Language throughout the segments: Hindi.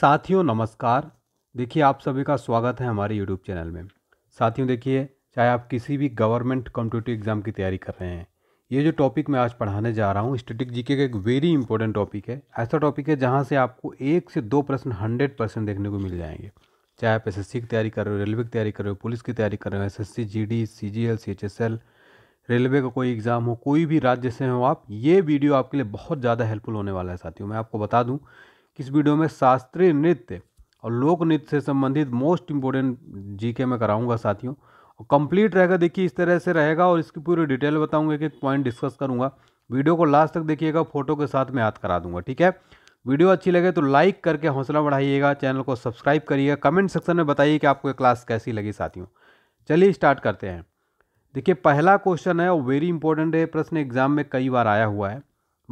साथियों नमस्कार देखिए आप सभी का स्वागत है हमारे यूट्यूब चैनल में साथियों देखिए चाहे आप किसी भी गवर्नमेंट कॉम्पिटेटिव एग्ज़ाम की तैयारी कर रहे हैं ये जो टॉपिक मैं आज पढ़ाने जा रहा हूँ स्टेटिक जीके का एक वेरी इंपॉर्टेंट टॉपिक है ऐसा टॉपिक है जहाँ से आपको एक से दो प्रश्न हंड्रेड परसेंट देखने को मिल जाएंगे चाहे आप सी की तैयारी कर रहे हो रेलवे की तैयारी कर रहे हो पुलिस की तैयारी कर रहे हो S C H S L railway का कोई एग्ज़ाम हो कोई भी राज्य से हो आप ये वीडियो आपके लिए बहुत ज़्यादा हेल्पफुल होने वाला है साथियों मैं आपको बता दूँ किस वीडियो में शास्त्रीय नृत्य और लोक नृत्य से संबंधित मोस्ट इम्पोर्टेंट जीके मैं कराऊंगा साथियों और कंप्लीट रहेगा देखिए इस तरह से रहेगा और इसकी पूरी डिटेल बताऊंगा एक पॉइंट डिस्कस करूंगा वीडियो को लास्ट तक देखिएगा फोटो के साथ मैं याद करा दूंगा ठीक है वीडियो अच्छी लगे तो लाइक करके हौसला बढ़ाइएगा चैनल को सब्सक्राइब करिएगा कमेंट सेक्शन में बताइए कि आपको क्लास कैसी लगी साथियों चलिए स्टार्ट करते हैं देखिए पहला क्वेश्चन है वो वेरी इंपॉर्टेंट है प्रश्न एग्जाम में कई बार आया हुआ है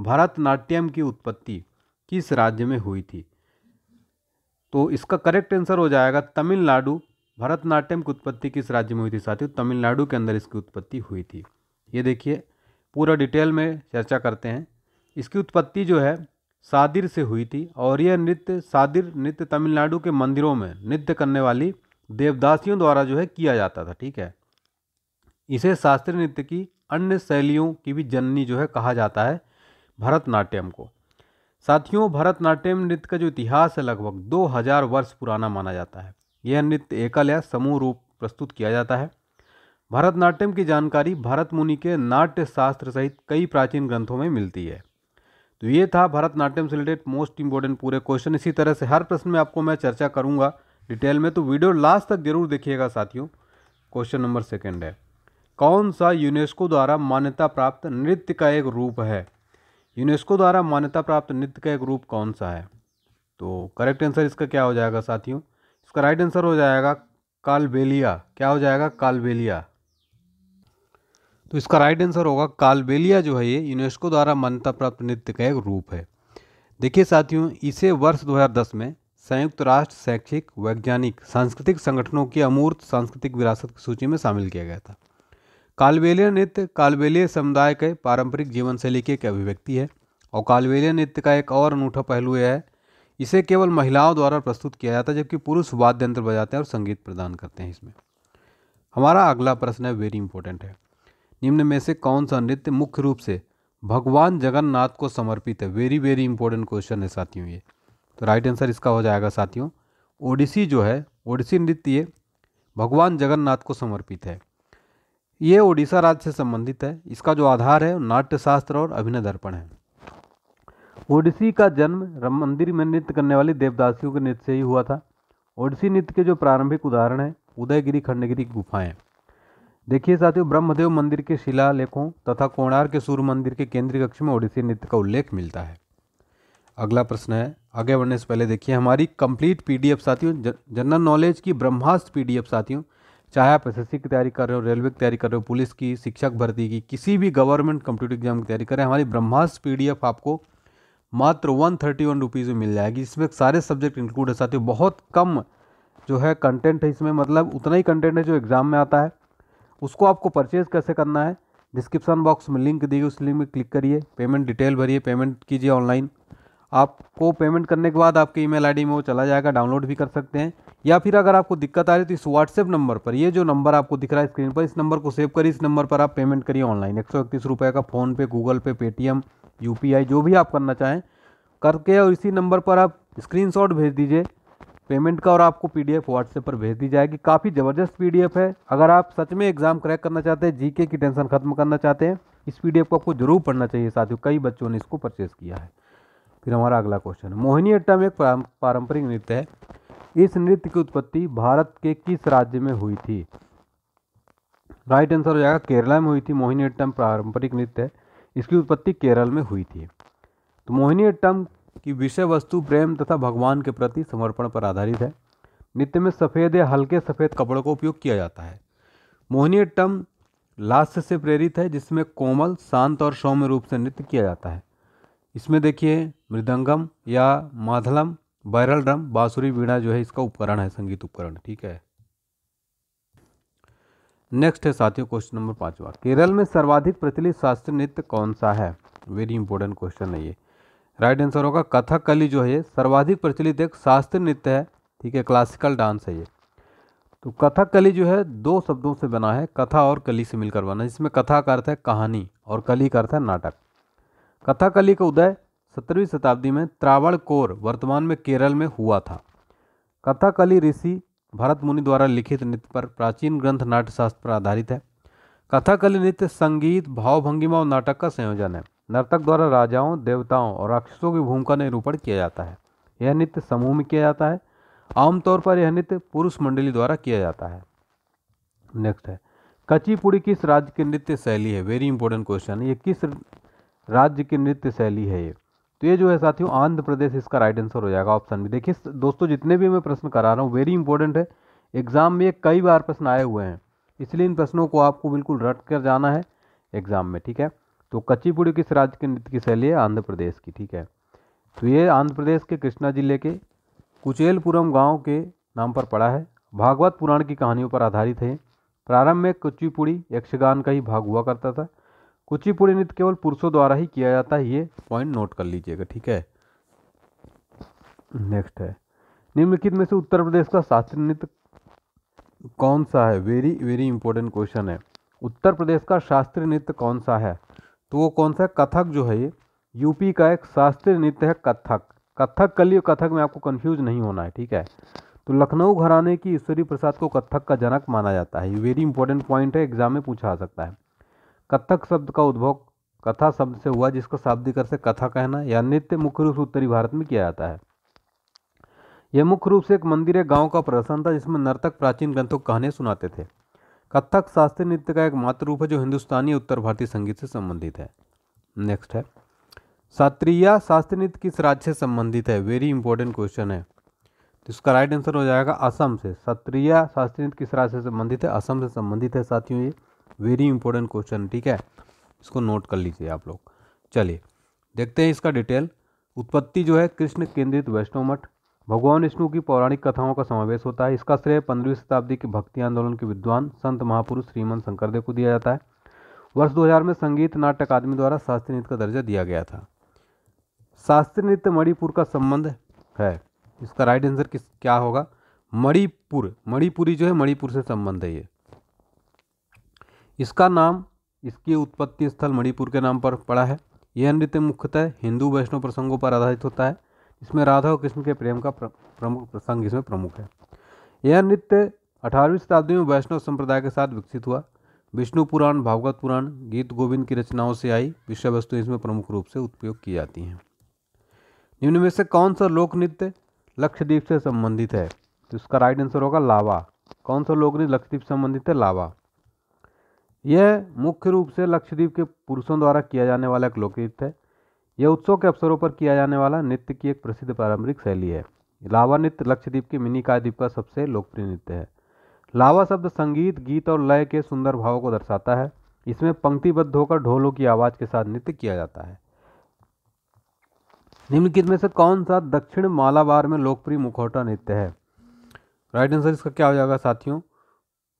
भरतनाट्यम की उत्पत्ति किस राज्य में हुई थी तो इसका करेक्ट आंसर हो जाएगा तमिलनाडु भरतनाट्यम की उत्पत्ति किस राज्य में हुई थी साथियों तमिलनाडु के अंदर इसकी उत्पत्ति हुई थी ये देखिए पूरा डिटेल में चर्चा करते हैं इसकी उत्पत्ति जो है सादिर से हुई थी और यह नृत्य सादिर नृत्य तमिलनाडु के मंदिरों में नृत्य करने वाली देवदासियों द्वारा जो है किया जाता था ठीक है इसे शास्त्रीय नृत्य की अन्य शैलियों की भी जननी जो है कहा जाता है भरतनाट्यम को साथियों भरतनाट्यम नृत्य का जो इतिहास है लगभग 2000 वर्ष पुराना माना जाता है यह नृत्य एकल या समूह रूप प्रस्तुत किया जाता है भरतनाट्यम की जानकारी भरत मुनि के नाट्य शास्त्र सहित कई प्राचीन ग्रंथों में मिलती है तो ये था भरतनाट्यम से रिलेटेड मोस्ट इंपॉर्टेंट पूरे क्वेश्चन इसी तरह से हर प्रश्न में आपको मैं चर्चा करूँगा डिटेल में तो वीडियो लास्ट तक जरूर देखिएगा साथियों क्वेश्चन नंबर सेकेंड है कौन सा यूनेस्को द्वारा मान्यता प्राप्त नृत्य का एक रूप है यूनेस्को द्वारा मान्यता प्राप्त नृत्य का एक रूप कौन सा है तो करेक्ट आंसर इसका क्या हो जाएगा साथियों इसका राइट आंसर हो जाएगा कालबेलिया क्या हो जाएगा कालबेलिया तो इसका राइट आंसर होगा कालबेलिया जो है ये यूनेस्को द्वारा मान्यता प्राप्त नृत्य का एक रूप है देखिए साथियों इसे वर्ष 2010 में संयुक्त राष्ट्र शैक्षिक वैज्ञानिक सांस्कृतिक संगठनों की अमूर्त सांस्कृतिक विरासत की सूची में शामिल किया गया था कालबेलिया नृत्य कालबेलिया समुदाय के पारंपरिक जीवन शैली की एक अभिव्यक्ति है और कालबेलिया नृत्य का एक और अनूठा पहलू यह है इसे केवल महिलाओं द्वारा प्रस्तुत किया जाता है जबकि पुरुष वाद्य यंत्र बजाते हैं और संगीत प्रदान करते हैं इसमें हमारा अगला प्रश्न है वेरी इंपॉर्टेंट है निम्न में से कौन सा नृत्य मुख्य रूप से भगवान जगन्नाथ को समर्पित है वेरी वेरी इंपॉर्टेंट क्वेश्चन है साथियों ये तो राइट आंसर इसका हो जाएगा साथियों ओडिसी जो है ओडिसी नृत्य ये भगवान जगन्नाथ को समर्पित है ये ओडिशा राज्य से संबंधित है इसका जो आधार है नाट्यशास्त्र और अभिनय दर्पण है ओडिसी का जन्म मंदिर में नृत्य करने वाली देवदासियों के नृत्य से ही हुआ था ओडिसी नृत्य के जो प्रारंभिक उदाहरण है उदयगिरी खंडगिरी की गुफाएं देखिए साथियों ब्रह्मदेव मंदिर के शिला लेखों तथा कोणार के सूर्य मंदिर के केंद्रीय कक्ष में ओडिसी नृत्य का उल्लेख मिलता है अगला प्रश्न है आगे बढ़ने से पहले देखिए हमारी कंप्लीट पीडीएफ साथियों जनरल नॉलेज की ब्रह्मास्त्र पीडीएफ साथियों चाहे आप एस की तैयारी कर रहे हो रेलवे की तैयारी कर रहे हो पुलिस की शिक्षक भर्ती की किसी भी गवर्नमेंट कंप्यूटर एग्जाम की तैयारी करें हमारी ब्रह्मास पी आपको मात्र वन थर्टी वन रुपीज़ में मिल जाएगी इसमें सारे सब्जेक्ट इंक्लूड है साथियों बहुत कम जो है कंटेंट है इसमें मतलब उतना ही कंटेंट है जो एग्ज़ाम में आता है उसको आपको परचेज़ कैसे करना है डिस्क्रिप्शन बॉक्स में लिंक दी उस लिंक में क्लिक करिए पेमेंट डिटेल भरिए पेमेंट कीजिए ऑनलाइन आपको पेमेंट करने के बाद आपके ईमेल आईडी में वो चला जाएगा डाउनलोड भी कर सकते हैं या फिर अगर आपको दिक्कत आ रही है तो इस व्हाट्सएप नंबर पर ये जो नंबर आपको दिख रहा है स्क्रीन पर इस नंबर को सेव करिए इस नंबर पर आप पेमेंट करिए ऑनलाइन एक सौ इकतीस रुपये का फ़ोनपे गूगल पे पेटीएम यू जो भी आप करना चाहें करके और इसी नंबर पर आप स्क्रीन भेज दीजिए पेमेंट का और आपको पी डी व्हाट्सएप पर भेज दी जाएगी काफ़ी ज़बरदस्त पी है अगर आप सच में एग्ज़ाम क्रैक करना चाहते हैं जी की टेंशन खत्म करना चाहते हैं इस पी को आपको ज़रूर पढ़ना चाहिए साथियों कई बच्चों ने इसको परचेज़ किया है फिर हमारा अगला क्वेश्चन मोहिनी अट्टम एक पारंपरिक नृत्य है इस नृत्य की उत्पत्ति भारत के किस राज्य में हुई थी राइट आंसर हो जाएगा केरला में हुई थी मोहिनी अट्टम पारंपरिक नृत्य है इसकी उत्पत्ति केरल में हुई थी तो मोहिनी अट्टम की विषय वस्तु प्रेम तथा भगवान के प्रति समर्पण पर आधारित है नृत्य में सफ़ेद या हल्के सफ़ेद कपड़ों का उपयोग किया जाता है मोहिनी अट्टम लास्य से प्रेरित है जिसमें कोमल शांत और सौम्य रूप से नृत्य किया जाता है इसमें देखिए मृदंगम या माधलम बैरल ड्रम बांसुरी वीणा जो है इसका उपकरण है संगीत उपकरण ठीक है नेक्स्ट है साथियों क्वेश्चन नंबर पांचवा केरल में सर्वाधिक प्रचलित शास्त्रीय नृत्य कौन सा है वेरी इंपॉर्टेंट क्वेश्चन है ये राइट आंसर होगा कथक कली जो है सर्वाधिक प्रचलित एक शास्त्रीय नृत्य है ठीक है क्लासिकल डांस है ये तो कथक कली जो है दो शब्दों से बना है कथा और कली से मिलकर बना है जिसमें कथा का अर्थ है कहानी और कली का अर्थ है नाटक कथाकली का उदय सत्रहवीं शताब्दी में त्रावण कोर वर्तमान में केरल में हुआ था कथाकली ऋषि भरत मुनि द्वारा लिखित नृत्य पर प्राचीन ग्रंथ नाट्यशास्त्र पर आधारित है कथाकली नृत्य संगीत भावभंगिमा और नाटक का संयोजन है नर्तक द्वारा राजाओं देवताओं और राक्षसों की भूमिका निरूपण किया जाता है यह नृत्य समूह में किया जाता है आमतौर पर यह नृत्य पुरुष मंडली द्वारा किया जाता है नेक्स्ट है कचीपुड़ी किस राज्य की नृत्य शैली है वेरी इंपॉर्टेंट क्वेश्चन ये किस राज्य की नृत्य शैली है ये तो ये जो है साथियों आंध्र प्रदेश इसका राइट आंसर हो जाएगा ऑप्शन भी देखिए दोस्तों जितने भी मैं प्रश्न करा रहा हूँ वेरी इंपॉर्टेंट है एग्जाम में कई बार प्रश्न आए हुए हैं इसलिए इन प्रश्नों को आपको बिल्कुल रट कर जाना है एग्जाम में ठीक है तो कच्चीपुड़ी किस राज्य के नृत्य की शैली है आंध्र प्रदेश की ठीक है तो ये आंध्र प्रदेश के कृष्णा जिले के कुचेलपुरम गांव के नाम पर पड़ा है भागवत पुराण की कहानियों पर आधारित है प्रारंभ में कुचिपुड़ी यक्षगान का ही भाग हुआ करता था कुचिपुड़ी नृत्य केवल पुरुषों द्वारा ही किया जाता है ये पॉइंट नोट कर लीजिएगा ठीक है नेक्स्ट है निम्नलिखित में से उत्तर प्रदेश का शास्त्रीय नृत्य कौन सा है वेरी वेरी इंपॉर्टेंट क्वेश्चन है उत्तर प्रदेश का शास्त्रीय नृत्य कौन सा है तो वो कौन सा है कथक जो है ये यूपी का एक शास्त्रीय नृत्य है कथक कथक कली और कथक में आपको कन्फ्यूज नहीं होना है ठीक है तो लखनऊ घराने की ईश्वरी प्रसाद को कथक का जनक माना जाता है ये वेरी इंपॉर्टेंट पॉइंट है एग्जाम में पूछा आ सकता है कथक शब्द का उद्भव कथा शब्द से हुआ जिसको शाब्दिक अर्थ कथा कहना या नृत्य मुख्य रूप से उत्तरी भारत में किया जाता है यह मुख्य रूप से एक मंदिर है गांव का प्रदर्शन था जिसमें नर्तक प्राचीन ग्रंथों कहने सुनाते थे कथक शास्त्रीय नृत्य का एक मात्र रूप है जो हिंदुस्तानी उत्तर भारतीय संगीत से संबंधित है नेक्स्ट है शात्रिया शास्त्रीय नृत्य किस राज्य से संबंधित है वेरी इंपॉर्टेंट क्वेश्चन है तो इसका राइट आंसर हो जाएगा असम से सत्रिया शास्त्रीय नृत्य किस राज्य से संबंधित है असम से संबंधित है साथियों ये वेरी इंपॉर्टेंट क्वेश्चन ठीक है इसको नोट कर लीजिए आप लोग चलिए देखते हैं इसका डिटेल उत्पत्ति जो है कृष्ण केंद्रित वैष्णव मठ भगवान विष्णु की पौराणिक कथाओं का समावेश होता है इसका श्रेय पंद्रहवीं शताब्दी के भक्ति आंदोलन के विद्वान संत महापुरुष श्रीमन शंकरदेव को दिया जाता है वर्ष 2000 में संगीत नाट्य अकादमी द्वारा शास्त्रीय नृत्य का दर्जा दिया गया था शास्त्रीय नृत्य मणिपुर का संबंध है इसका राइट आंसर किस क्या होगा मणिपुर मणिपुरी जो है मणिपुर से संबंध है ये इसका नाम इसकी उत्पत्ति स्थल मणिपुर के नाम पर पड़ा है यह नृत्य मुख्यतः हिंदू वैष्णव प्रसंगों पर आधारित होता है इसमें राधा और कृष्ण के प्रेम का प्रमुख प्रसंग इसमें प्रमुख है यह नृत्य अठारहवीं शताब्दी में वैष्णव संप्रदाय के साथ विकसित हुआ विष्णु पुराण भागवत पुराण गीत गोविंद की रचनाओं से आई विषय वस्तु इसमें प्रमुख रूप से उपयोग की जाती हैं निम्न में से कौन सा लोक नृत्य लक्षद्वीप से संबंधित है तो इसका राइट आंसर होगा लावा कौन सा लोक नृत्य लक्षद्वीप संबंधित है लावा यह मुख्य रूप से लक्षद्वीप के पुरुषों द्वारा किया जाने वाला एक लोकनृत्य है यह उत्सव के अवसरों पर किया जाने वाला नृत्य की एक प्रसिद्ध पारंपरिक शैली है लावा नृत्य लक्षद्वीप के मिनी कायद्वीप का सबसे लोकप्रिय नृत्य है लावा शब्द संगीत गीत और लय के सुंदर भाव को दर्शाता है इसमें पंक्तिबद्ध होकर ढोलों की आवाज़ के साथ नृत्य किया जाता है निम्नलिखित में से कौन सा दक्षिण मालाबार में लोकप्रिय मुखौटा नृत्य है राइट आंसर इसका क्या हो जाएगा साथियों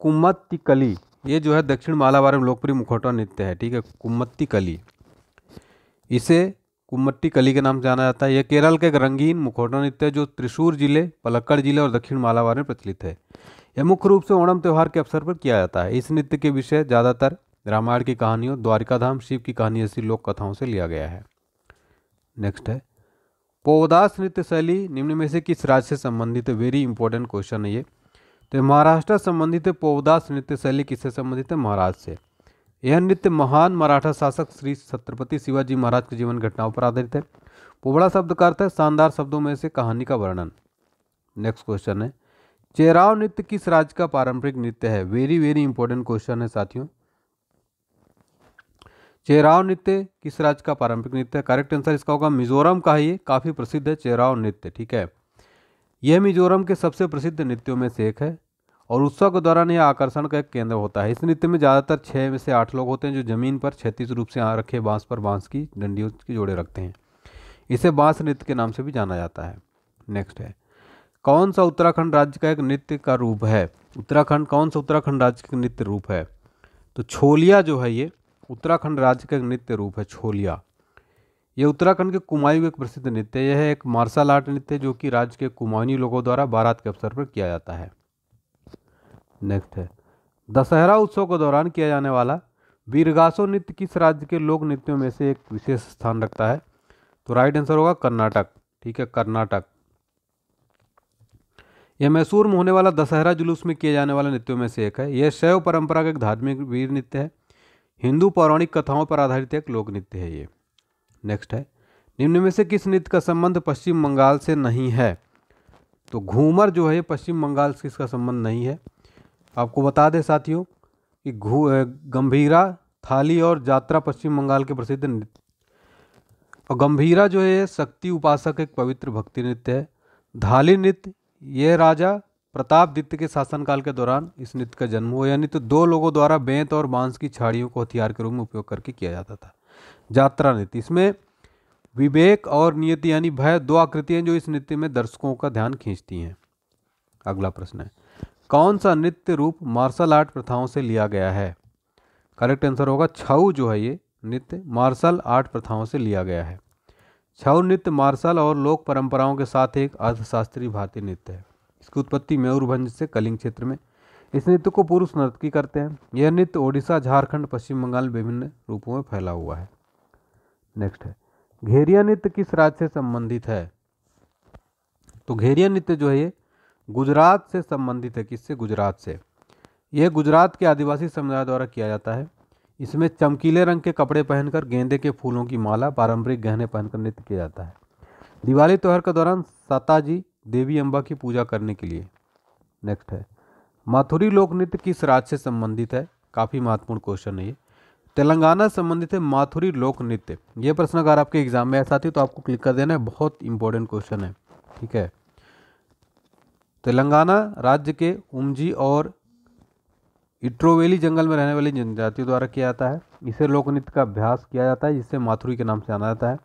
कुमत्तिकली ये जो है दक्षिण मालाबार में लोकप्रिय मुखौटा नृत्य है ठीक है कुम्मत्ती कली इसे कुम्मट्टी कली के नाम से जाना जाता है यह केरल के एक रंगीन मुखौटा नृत्य है जो त्रिशूर जिले पलक्कड़ जिले और दक्षिण मालाबार में प्रचलित है यह मुख्य रूप से ओणम त्यौहार के अवसर पर किया जाता है इस नृत्य के विषय ज़्यादातर रामायण की कहानियों द्वारिकाधाम शिव की कहानी जैसी लोक कथाओं से लिया गया है नेक्स्ट है पोदास नृत्य शैली निम्न में से किस राज्य से संबंधित वेरी इंपॉर्टेंट क्वेश्चन है ये तो महाराष्ट्र संबंधित पोवदास नृत्य शैली किससे संबंधित है महाराज से यह नृत्य महान मराठा शासक श्री छत्रपति शिवाजी महाराज के जीवन घटनाओं पर आधारित है पोवड़ा शब्द का अर्थ है शानदार शब्दों में से कहानी का वर्णन नेक्स्ट क्वेश्चन है चेराव नृत्य किस राज्य का पारंपरिक नृत्य है वेरी वेरी इंपॉर्टेंट क्वेश्चन है साथियों चेराव नृत्य किस राज्य का पारंपरिक नृत्य है करेक्ट आंसर इसका होगा मिजोरम का ही काफ़ी प्रसिद्ध है चेराव नृत्य ठीक है यह मिजोरम के सबसे प्रसिद्ध नृत्यों में से एक है और उत्सव के दौरान यह आकर्षण का एक केंद्र होता है इस नृत्य में ज़्यादातर छः में से आठ लोग होते हैं जो ज़मीन पर क्षैतिज रूप से यहाँ रखे बांस पर बांस की डंडियों के जोड़े रखते हैं इसे बांस नृत्य के नाम से भी जाना जाता है नेक्स्ट है कौन सा उत्तराखंड राज्य का एक नृत्य का रूप है उत्तराखंड कौन सा उत्तराखंड राज्य का नृत्य रूप है तो छोलिया जो है ये उत्तराखंड राज्य का एक नृत्य रूप है छोलिया यह उत्तराखंड के कुमायूं एक प्रसिद्ध नृत्य यह है एक मार्शल आर्ट नृत्य जो कि राज्य के कुमाऊनी लोगों द्वारा बारात के अवसर पर किया जाता है नेक्स्ट है दशहरा उत्सव के दौरान किया जाने वाला वीरगासो नृत्य किस राज्य के लोक नृत्यों में से एक विशेष स्थान रखता है तो राइट आंसर होगा कर्नाटक ठीक है कर्नाटक यह मैसूर में होने वाला दशहरा जुलूस में किए जाने वाले नृत्यों में से एक है यह शैव परंपरा का एक धार्मिक वीर नृत्य है हिंदू पौराणिक कथाओं पर आधारित एक लोक नृत्य है ये नेक्स्ट है निम्न में से किस नृत्य का संबंध पश्चिम बंगाल से नहीं है तो घूमर जो है पश्चिम बंगाल से इसका संबंध नहीं है आपको बता दें साथियों कि घू गंभीरा थाली और यात्रा पश्चिम बंगाल के प्रसिद्ध नृत्य और गंभीरा जो है शक्ति उपासक एक पवित्र भक्ति नृत्य है धाली नृत्य यह राजा प्रताप दित्य के शासनकाल के दौरान इस नृत्य का जन्म हुआ यानी तो दो लोगों द्वारा बेंत और बांस की छाड़ियों को हथियार के रूप में उपयोग करके किया जाता था यात्रा नृत्य इसमें विवेक और नियति यानी भय दो आकृतियां जो इस नृत्य में दर्शकों का ध्यान खींचती हैं अगला प्रश्न है कौन सा नृत्य रूप मार्शल आर्ट प्रथाओं से लिया गया है करेक्ट आंसर होगा छऊ जो है ये नृत्य मार्शल आर्ट प्रथाओं से लिया गया है छऊ नृत्य मार्शल और लोक परंपराओं के साथ एक अर्थशास्त्री भारतीय नृत्य है इसकी उत्पत्ति मयूरभंज से कलिंग क्षेत्र में इस नृत्य को पुरुष नर्तकी करते हैं यह नृत्य ओडिशा झारखंड पश्चिम बंगाल विभिन्न रूपों में फैला हुआ है नेक्स्ट है घेरिया नृत्य किस राज्य से संबंधित है तो घेरिया नृत्य जो है ये गुजरात से संबंधित है किससे गुजरात से यह गुजरात के आदिवासी समुदाय द्वारा किया जाता है इसमें चमकीले रंग के कपड़े पहनकर गेंदे के फूलों की माला पारंपरिक गहने पहनकर नृत्य किया जाता है दिवाली त्यौहार के दौरान सताजी देवी अम्बा की पूजा करने के लिए नेक्स्ट है माथुरी लोक नृत्य किस राज्य से संबंधित है काफ़ी महत्वपूर्ण क्वेश्चन है ये तेलंगाना संबंधित है माथुरी लोक नृत्य ये प्रश्न अगर आपके एग्जाम में ऐसा थी तो आपको क्लिक कर देना है बहुत इंपॉर्टेंट क्वेश्चन है ठीक है तेलंगाना राज्य के उमजी और इट्रोवेली जंगल में रहने वाली जनजातियों द्वारा किया जाता है इसे लोक नृत्य का अभ्यास किया जाता है जिसे माथुरी के नाम से जाना जाता है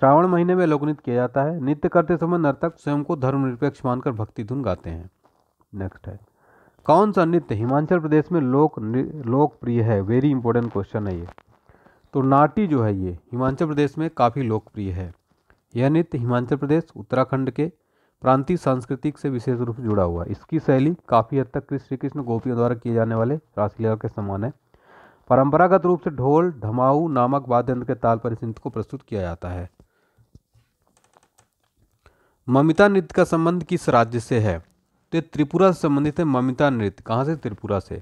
श्रावण महीने में लोकनृत्य किया जाता है नृत्य करते समय नर्तक स्वयं को धर्मनिरपेक्ष मानकर भक्ति धुन गाते हैं नेक्स्ट है कौन सा नृत्य हिमाचल प्रदेश में लोक लोकप्रिय है वेरी इंपॉर्टेंट क्वेश्चन है ये तो नाटी जो है ये हिमाचल प्रदेश में काफ़ी लोकप्रिय है यह नृत्य हिमाचल प्रदेश उत्तराखंड के प्रांतीय सांस्कृतिक से विशेष रूप से जुड़ा हुआ है इसकी शैली काफ़ी हद तक श्री कृष्ण गोपियों द्वारा किए जाने वाले रासलीला के समान है परंपरागत रूप से ढोल धमाऊ नामक वाद्य यंत्र के ताल पर इस नृत्य को प्रस्तुत किया जाता है ममिता नृत्य का संबंध किस राज्य से है तो ये त्रिपुरा से संबंधित है ममिता नृत्य कहाँ से त्रिपुरा से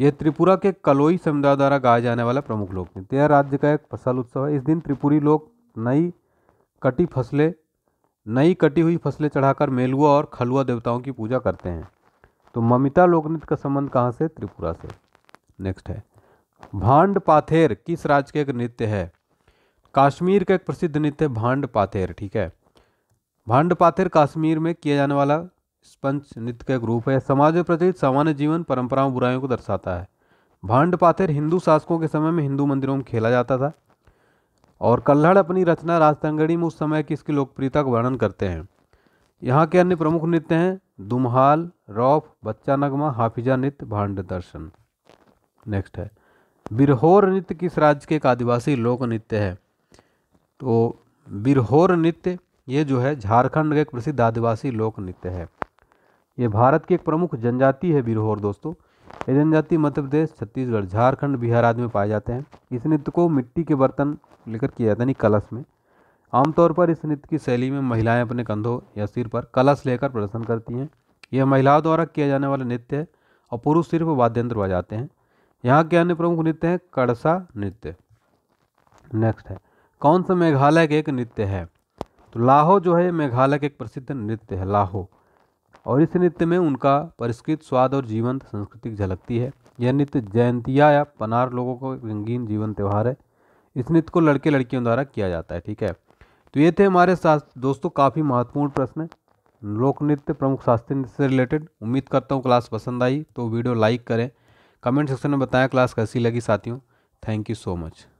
यह त्रिपुरा के कलोई समुदाय द्वारा गाया जाने वाला प्रमुख लोक नृत्य यह राज्य का एक फसल उत्सव है इस दिन त्रिपुरी लोग नई कटी फसलें नई कटी हुई फसलें चढ़ाकर मेलुआ और खलुआ देवताओं की पूजा करते हैं तो ममिता लोक नृत्य का संबंध कहाँ से त्रिपुरा से नेक्स्ट है भांड पाथेर किस राज्य के एक नृत्य है काश्मीर का एक प्रसिद्ध नृत्य है भांड पाथेर ठीक है भांड पाथेर काश्मीर में किया जाने वाला स्पंच नृत्य का एक रूप है समाज में प्रचलित सामान्य जीवन परंपराओं बुराइयों को दर्शाता है भांड पाथिर हिंदू शासकों के समय में हिंदू मंदिरों में खेला जाता था और कल्हड़ अपनी रचना राजतंगड़ी में उस समय की इसकी लोकप्रियता का वर्णन करते हैं यहाँ के अन्य प्रमुख नृत्य हैं दुमहाल रौफ बच्चा नगमा हाफिजा नृत्य भांड दर्शन नेक्स्ट है बिरहोर नृत्य किस राज्य के एक आदिवासी लोक नृत्य है तो बिरहोर नृत्य ये जो है झारखंड का एक प्रसिद्ध आदिवासी लोक नृत्य है ये भारत की एक प्रमुख जनजाति है बिरहोर दोस्तों ये जनजाति मध्य प्रदेश छत्तीसगढ़ झारखंड बिहार आदि में पाए जाते हैं इस नृत्य को मिट्टी के बर्तन लेकर किया जाता है यानी कलश में आमतौर पर इस नृत्य की शैली में महिलाएं अपने कंधों या सिर पर कलश लेकर प्रदर्शन करती हैं यह महिलाओं द्वारा किया जाने वाला नृत्य है और पुरुष सिर्फ वाद्यंत्र बजाते हैं यहाँ के अन्य प्रमुख नृत्य हैं कड़सा नृत्य नेक्स्ट है कौन सा मेघालय के एक नृत्य है तो लाहो जो है मेघालय का एक प्रसिद्ध नृत्य है लाहौ और इस नृत्य में उनका परिष्कृत स्वाद और जीवंत सांस्कृतिक झलकती है यह नृत्य जयंतिया या पनार लोगों का रंगीन जीवन त्यौहार है इस नृत्य को लड़के लड़कियों द्वारा किया जाता है ठीक है तो ये थे हमारे साथ दोस्तों काफ़ी महत्वपूर्ण प्रश्न लोक नृत्य प्रमुख शास्त्रीय नृत्य से रिलेटेड उम्मीद करता हूँ क्लास पसंद आई तो वीडियो लाइक करें कमेंट सेक्शन में बताएं क्लास कैसी लगी साथियों थैंक यू सो मच